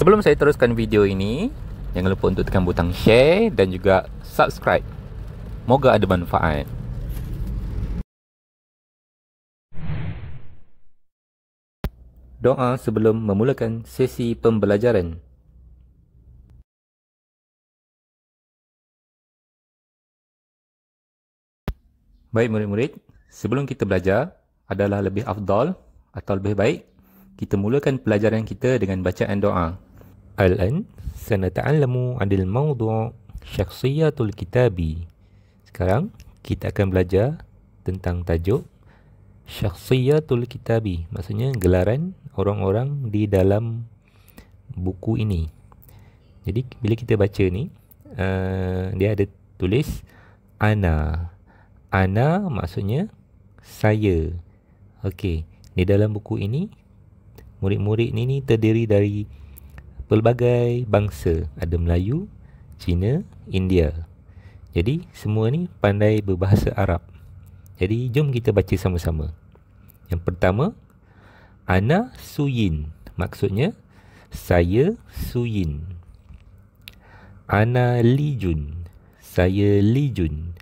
Sebelum saya teruskan video ini, jangan lupa untuk tekan butang share dan juga subscribe. Moga ada manfaat. Doa sebelum memulakan sesi pembelajaran. Baik murid-murid, sebelum kita belajar adalah lebih afdal atau lebih baik kita mulakan pelajaran kita dengan bacaan doa. Al-An Sanata'alamu Adil Maudu' Syaksiyatul Kitabi Sekarang kita akan belajar tentang tajuk Syaksiyatul Kitabi Maksudnya gelaran orang-orang di dalam buku ini Jadi bila kita baca ni uh, Dia ada tulis Ana Ana maksudnya saya Okey, di dalam buku ini Murid-murid ini terdiri dari pelbagai bangsa. Ada Melayu, Cina, India. Jadi semua ni pandai berbahasa Arab. Jadi jom kita baca sama-sama. Yang pertama, Ana Suyin. Maksudnya, saya Suyin. Ana Lijun. Saya Lijun.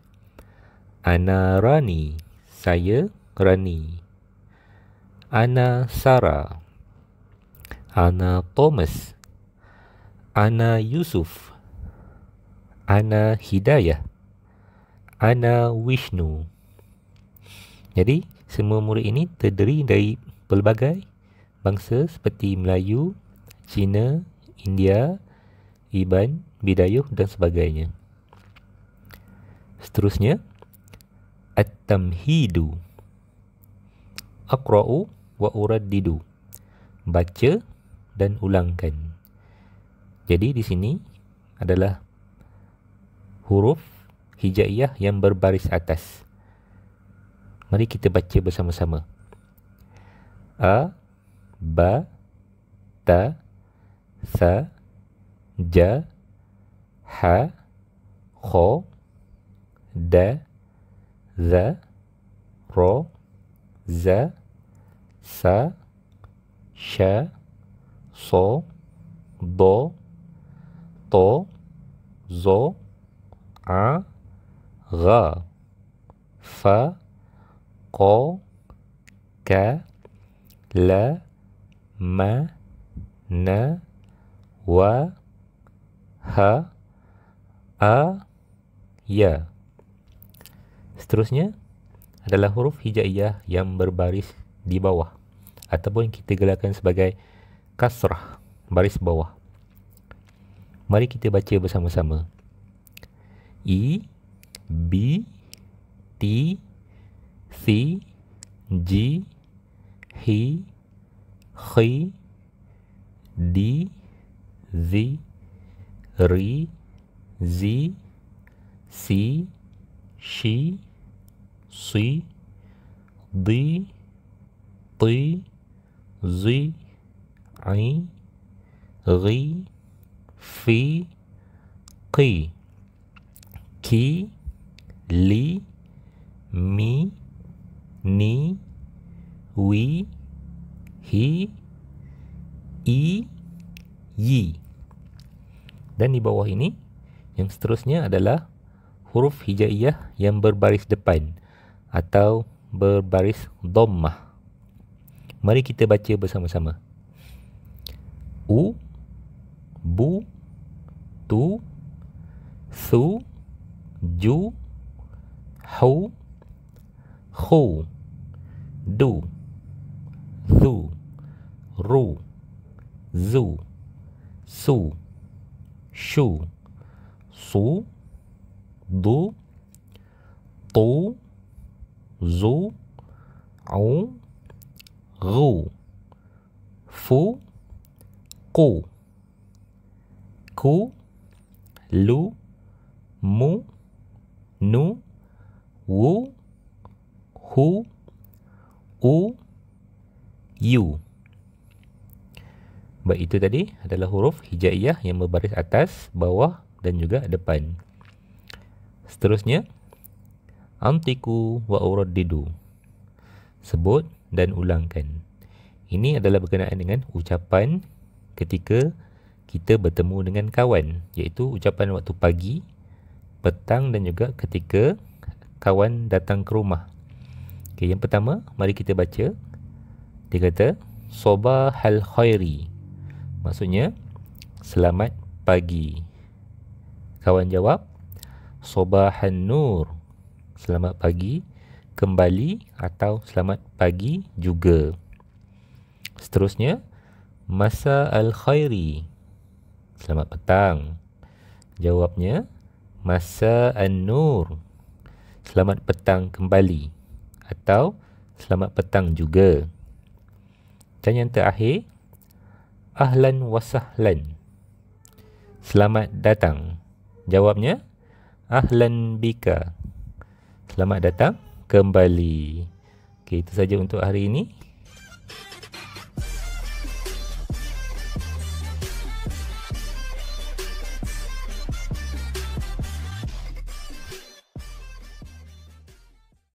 Ana Rani. Saya Rani. Ana Sarah. Ana Thomas. Ana Yusuf Ana Hidayah Ana Wisnu. Jadi semua murid ini terdiri dari pelbagai bangsa seperti Melayu, Cina, India, Iban, Bidayuh dan sebagainya Seterusnya At-Tamhidu Aqra'u wa uraddidu Baca dan ulangkan jadi di sini adalah huruf hijaiyah yang berbaris atas. Mari kita baca bersama-sama. A ba ta sa ja ha kho da za ro za sa sha so do то, зо, A, г, ф, ко, ке, ле, ме, не, ве, ха, A, я. Seterusnya adalah huruf hijaiyah yang berbaris di bawah ataupun kita gelarkan sebagai kasrah baris bawah. Mari kita baca bersama-sama. E B T C G H H D Z R Z C S S D T Z I G Fi, قي ki, li, mi, ni, wi, هي i, يي dan di bawah ini yang seterusnya adalah huruf hijaiyah yang berbaris depan atau berbaris dhammah mari kita baca bersama-sama u tú xú dú hú khu đu du ru du su shu su du tú rú ấu gù phú cụ cú lu, mu, nu, wu, hu, u, yu. Baik itu tadi adalah huruf hijaiyah yang berbaris atas, bawah dan juga depan. Seterusnya, antiku wa uraddidu. Sebut dan ulangkan. Ini adalah berkenaan dengan ucapan ketika kita bertemu dengan kawan iaitu ucapan waktu pagi petang dan juga ketika kawan datang ke rumah okay, yang pertama mari kita baca dia kata soba hal khairi maksudnya selamat pagi kawan jawab sobahan nur selamat pagi kembali atau selamat pagi juga seterusnya masa al khairi Selamat petang. Jawabnya, Masa An-Nur. Selamat petang kembali. Atau, Selamat petang juga. Dan yang terakhir, Ahlan Wasahlan. Selamat datang. Jawabnya, Ahlan Bika. Selamat datang kembali. Okay, itu saja untuk hari ini.